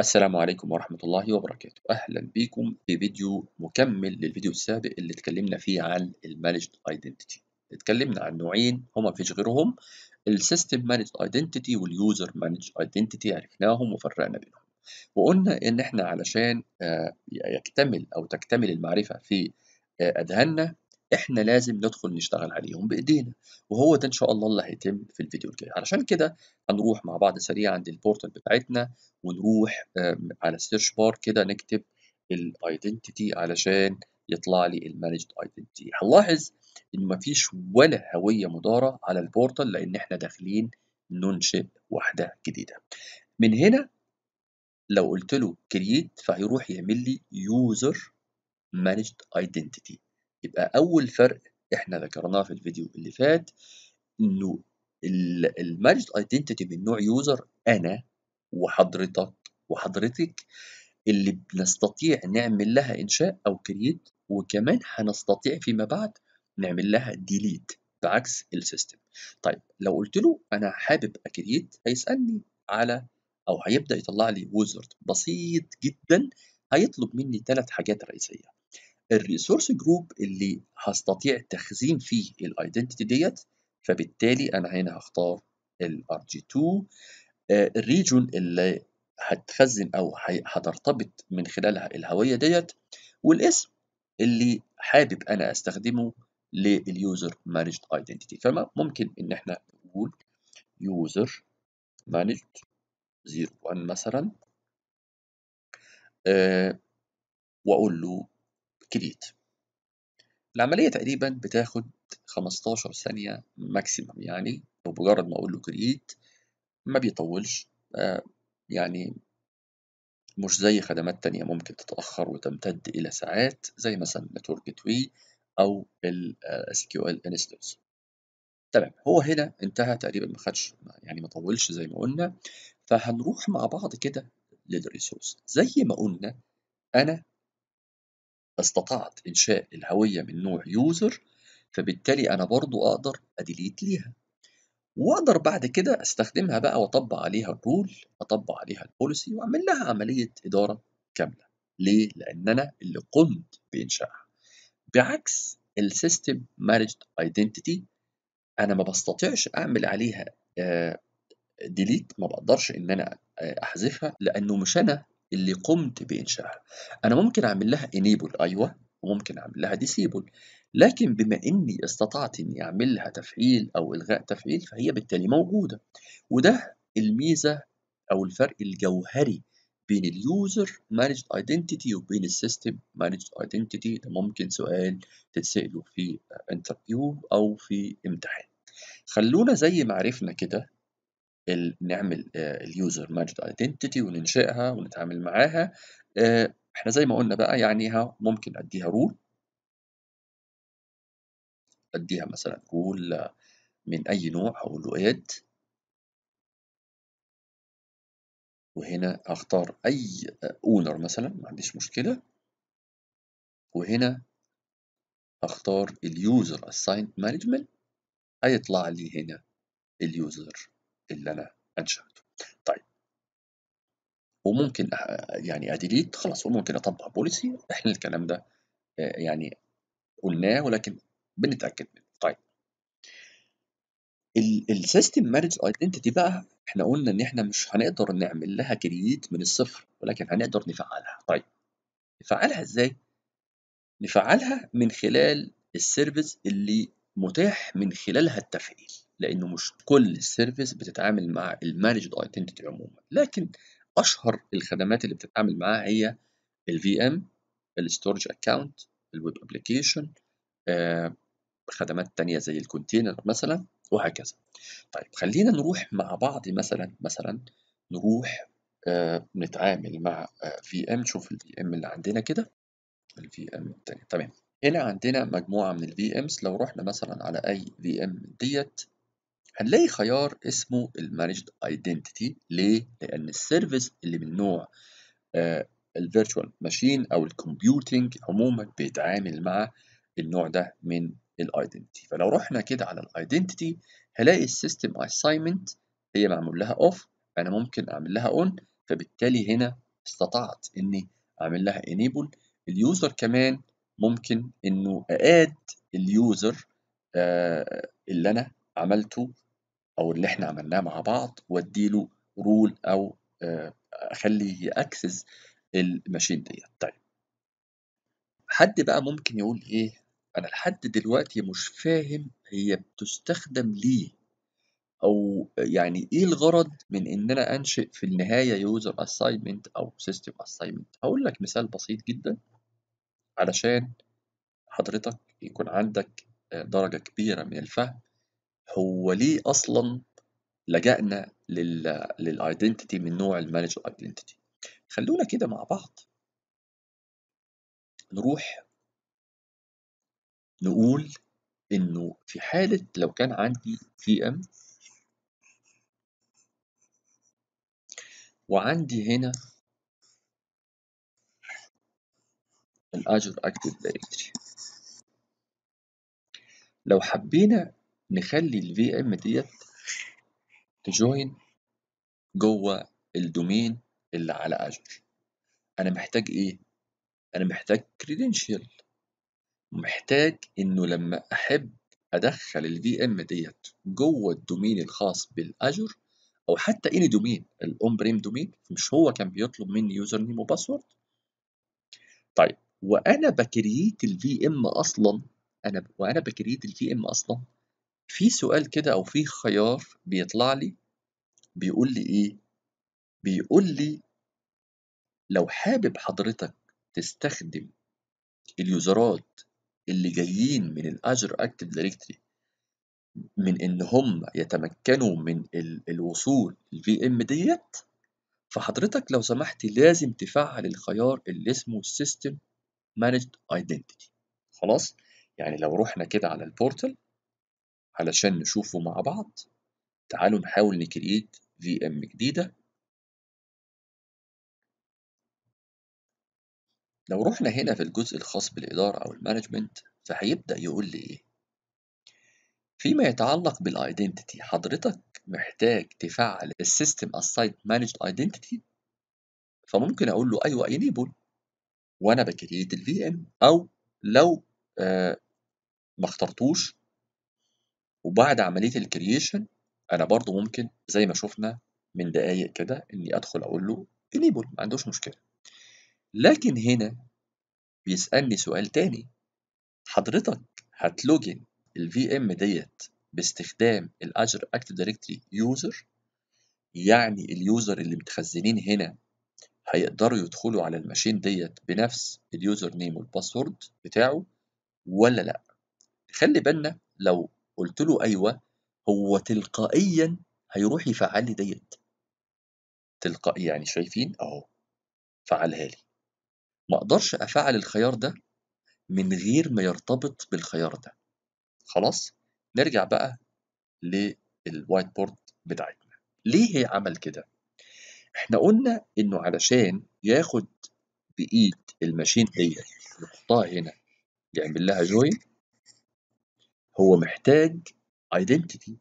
السلام عليكم ورحمة الله وبركاته أهلا بيكم في فيديو مكمل للفيديو السابق اللي اتكلمنا فيه عن المانجد ايدنتيتي اتكلمنا عن نوعين هما فيش غيرهم السيستم مانجد ايدنتيتي واليوزر مانجد ايدنتيتي عرفناهم وفرقنا بينهم وقلنا ان احنا علشان آه، يكتمل او تكتمل المعرفة في آه، اذهاننا احنا لازم ندخل نشتغل عليهم بايدينا وهو ده ان شاء الله اللي هيتم في الفيديو الجاي علشان كده هنروح مع بعض سريعا للبورتال بتاعتنا ونروح على السيرش بار كده نكتب الايدنتيتي علشان يطلع لي المانجد ايدنتيتي هنلاحظ ان مفيش ولا هويه مداره على البورتال لان احنا داخلين ننشئ واحده جديده من هنا لو قلت له كرييت فهيروح يعمل لي يوزر مانجد ايدنتيتي يبقى أول فرق إحنا ذكرناه في الفيديو اللي فات إنه المارج ايدنتيتي من نوع يوزر أنا وحضرتك وحضرتك اللي بنستطيع نعمل لها إنشاء أو كرييت وكمان هنستطيع فيما بعد نعمل لها ديليت بعكس السيستم طيب لو قلت له أنا حابب أكرييت هيسألني على أو هيبدأ يطلع لي ويزرد بسيط جدا هيطلب مني ثلاث حاجات رئيسية الريسورس جروب اللي هستطيع تخزين فيه الايدنتيتي ديت فبالتالي انا هنا هختار الار جي 2 الريجون اللي هتخزن او هترتبط من خلالها الهويه ديت والاسم اللي حابب انا استخدمه لليوزر مانجد ايدنتيتي فممكن ان احنا نقول يوزر مانجد 01 مثلا أه واقول له كريت العملية تقريبا بتاخد 15 ثانية ماكسيمم يعني بمجرد ما أقول له كريت ما بيطولش آه، يعني مش زي خدمات تانية ممكن تتأخر وتمتد إلى ساعات زي مثلا نتورك توي أو ال آه، SQL instance تمام هو هنا انتهى تقريبا ما خدش يعني ما طولش زي ما قلنا فهنروح مع بعض كده للريسورس زي ما قلنا أنا استطعت إنشاء الهوية من نوع يوزر فبالتالي أنا برضو أقدر أديليت ليها وأقدر بعد كده أستخدمها بقى وأطبق عليها الرول أطبق عليها البوليسي وأعمل لها عملية إدارة كاملة ليه؟ لأن أنا اللي قمت بإنشائها بعكس السيستم مانجد ايدنتيتي انا ما بستطيعش اعمل عليها ديليت آه، ما بقدرش ان انا آه، احذفها لانه مش انا اللي قمت بإنشائها أنا ممكن أعمل لها انيبل أيوة وممكن أعمل لها ديسيبل لكن بما إني استطعت إني أعمل لها تفعيل أو إلغاء تفعيل فهي بالتالي موجودة وده الميزة أو الفرق الجوهري بين اليوزر مانجد ايدنتيتي وبين السيستم مانجد ايدنتيتي ده ممكن سؤال تتسأله في انترفيو او في امتحان خلونا زي ما عرفنا كده نعمل آه، اليوزر ماجد ايدنتيتي وننشئها ونتعامل معاها آه، إحنا زي ما قلنا بقى يعني ها ممكن أديها رول أديها مثلًا رول آه، من أي نوع اقول له اد وهنا اختار أي اونر مثلًا ما عنديش مشكلة وهنا اختار اليوزر assigned management هيطلع لي هنا اليوزر اللي انا انشاته طيب وممكن يعني اديليت خلاص وممكن اطبق بوليسي احنا الكلام ده آه، يعني قلناه ولكن بنتاكد منه طيب السيستم مانج ايدنتيتي بقى احنا قلنا ان احنا مش هنقدر نعمل لها كرييت من الصفر ولكن هنقدر نفعلها طيب نفعلها ازاي نفعلها من خلال السيرفيس اللي متاح من خلالها التفعيل لأنه مش كل السيرفيس بتتعامل مع المانجد ايدنتيتي عموما لكن أشهر الخدمات اللي بتتعامل معاها هي الفي ام الستورج اكونت الويب ابلكيشن خدمات تانية زي الكونتينر مثلا وهكذا طيب خلينا نروح مع بعض مثلا مثلا نروح آه نتعامل مع في آه، ام شوف الفي ام اللي عندنا كده الفي ام التاني تمام هنا عندنا مجموعة من الفي امز لو رحنا مثلا على اي في ام ديت هنلاقي خيار اسمه المانجد ايدنتيتي ليه؟ لأن السيرفيس اللي من نوع آه، الفيرتشوال ماشين أو الكمبيوتنج عموما بيتعامل مع النوع ده من الايدنتيتي فلو رحنا كده على الايدنتيتي هلاقي السيستم اساينمنت هي معمول لها اوف انا ممكن اعمل لها اون فبالتالي هنا استطعت اني اعمل لها انيبل اليوزر كمان ممكن انه اد اليوزر آه، اللي انا عملته او اللي احنا عملناه مع بعض واديله رول او آه، اخليه ياكسس الماشين ديت طيب حد بقى ممكن يقول ايه انا لحد دلوقتي مش فاهم هي بتستخدم ليه او يعني ايه الغرض من ان انا انشئ في النهايه يوزر اساينمنت او سيستم اساينمنت هقول لك مثال بسيط جدا علشان حضرتك يكون عندك آه، درجه كبيره من الفهم هو ليه اصلا لجأنا للايدنتيتي من نوع المانج ايدنتيتي خلونا كده مع بعض نروح نقول انه في حالة لو كان عندي في ام وعندي هنا الاجر اكتف دايركتري لو حبينا نخلي الـ VM ديت تجوين جوه الدومين اللي على اجر انا محتاج ايه انا محتاج كريدنشال محتاج انه لما احب ادخل الـ VM ديت جوه الدومين الخاص بالاجر او حتى اني دومين الاون بريم دومين مش هو كان بيطلب مني يوزر نيم وباسورد طيب وانا بكريت الـ VM اصلا انا وانا بكريت الـ VM اصلا في سؤال كده أو في خيار بيطلع لي بيقول لي إيه؟ بيقول لي لو حابب حضرتك تستخدم اليوزرات اللي جايين من الأجر أكتف دايركتري من إن هم يتمكنوا من الوصول للفي إم ديت فحضرتك لو سمحت لازم تفعل الخيار اللي اسمه System Managed Identity خلاص؟ يعني لو رحنا كده على البورتال علشان نشوفه مع بعض تعالوا نحاول نكريت في ام جديدة لو رحنا هنا في الجزء الخاص بالإدارة أو المانجمنت فهيبدأ يقول لي إيه فيما يتعلق بالايدنتيتي حضرتك محتاج تفعل السيستم السايت مانجد ايدنتيتي فممكن اقول له ايوه انيبل وانا بكريت الفي ام او لو آه ما اخترتوش وبعد عمليه الكرييشن انا برضو ممكن زي ما شفنا من دقايق كده اني ادخل اقول له انيبل ما عندوش مشكله لكن هنا بيسالني سؤال تاني حضرتك هتلوجن الـ VM ديت باستخدام الاجر Active دايركتري يوزر يعني اليوزر اللي متخزنين هنا هيقدروا يدخلوا على الماشين ديت بنفس اليوزر نيم والباسورد بتاعه ولا لا خلي بالنا لو قلت له أيوة هو تلقائيا هيروح يفعل لي ديت تلقائي يعني شايفين أهو فعلها لي ما أقدرش أفعل الخيار ده من غير ما يرتبط بالخيار ده خلاص نرجع بقى للوايت بورد بتاعتنا ليه هي عمل كده احنا قلنا انه علشان ياخد بايد الماشين ديت نحطها هنا يعمل لها جوين هو محتاج ايدنتيتي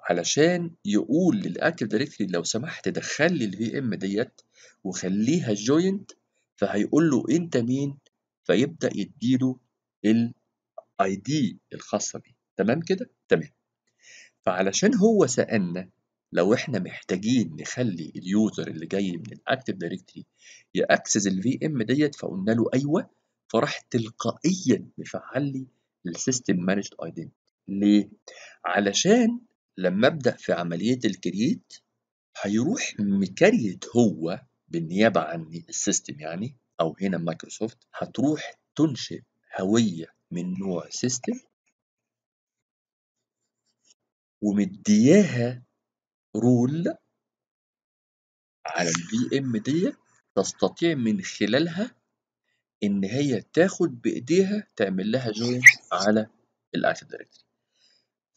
علشان يقول للاكتيف دايركتري لو سمحت دخل لي الفي ام ديت وخليها جوينت فهيقول له انت مين فيبدا يديله الاي دي الخاصه بيه تمام كده تمام فعلشان هو سالنا لو احنا محتاجين نخلي اليوزر اللي جاي من الاكتيف دايركتري ياكسس الفي ام ديت فقلنا له ايوه فراح تلقائيا مفعل لي للسيستم مانجد ايدنتي ليه؟ علشان لما ابدا في عمليه الكرييت هيروح مكريت هو بالنيابه عن السيستم يعني او هنا مايكروسوفت هتروح تنشئ هويه من نوع سيستم ومدياها رول على البي ام دي تستطيع من خلالها إن هي تاخد بإيديها تعمل لها جوين على الأكتيف دايركتري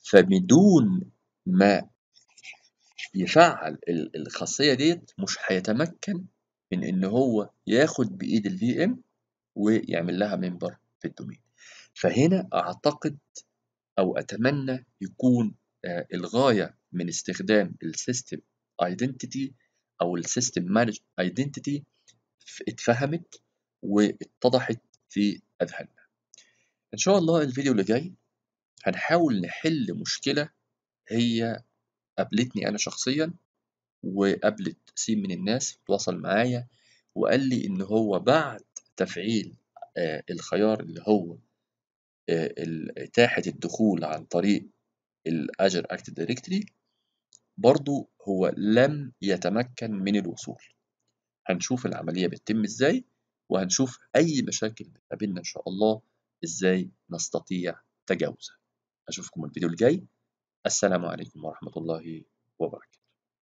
فبدون ما يفعل الخاصية ديت مش هيتمكن من إن هو ياخد بإيد الفي إم ويعمل لها ممبر في الدومين فهنا أعتقد أو أتمنى يكون آه، الغاية من استخدام السيستم ايدنتيتي أو السيستم مانج ايدنتيتي اتفهمت واتضحت في أذهاننا إن شاء الله الفيديو اللي جاي هنحاول نحل مشكلة هي قابلتني أنا شخصيا وقابلت سين من الناس تواصل معايا وقال لي إن هو بعد تفعيل آه، الخيار اللي هو آه، إتاحة الدخول عن طريق الأجر أكت دايركتري برضو هو لم يتمكن من الوصول هنشوف العملية بتتم إزاي وهنشوف أي مشاكل بتقابلنا إن شاء الله إزاي نستطيع تجاوزها أشوفكم الفيديو الجاي السلام عليكم ورحمة الله وبركاته